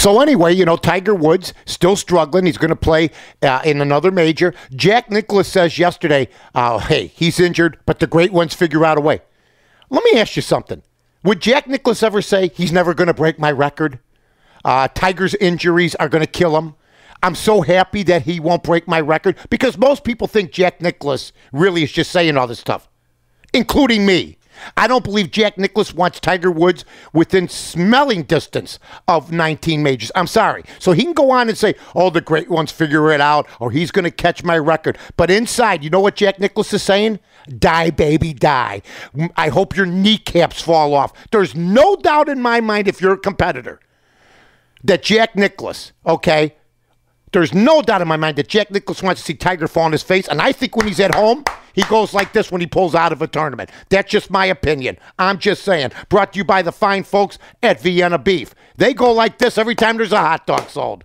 So anyway, you know, Tiger Woods still struggling. He's going to play uh, in another major. Jack Nicholas says yesterday, uh, "Hey, he's injured, but the great ones figure out a way." Let me ask you something. Would Jack Nicholas ever say he's never going to break my record? Uh, Tiger's injuries are going to kill him. I'm so happy that he won't break my record because most people think Jack Nicholas really is just saying all this stuff, including me. I don't believe Jack Nicholas wants Tiger Woods within smelling distance of 19 majors. I'm sorry. So he can go on and say, oh, the great ones figure it out, or he's going to catch my record. But inside, you know what Jack Nicholas is saying? Die, baby, die. I hope your kneecaps fall off. There's no doubt in my mind if you're a competitor that Jack Nicholas, okay, there's no doubt in my mind that Jack Nicholas wants to see Tiger fall on his face. And I think when he's at home, he goes like this when he pulls out of a tournament. That's just my opinion. I'm just saying. Brought to you by the fine folks at Vienna Beef. They go like this every time there's a hot dog sold.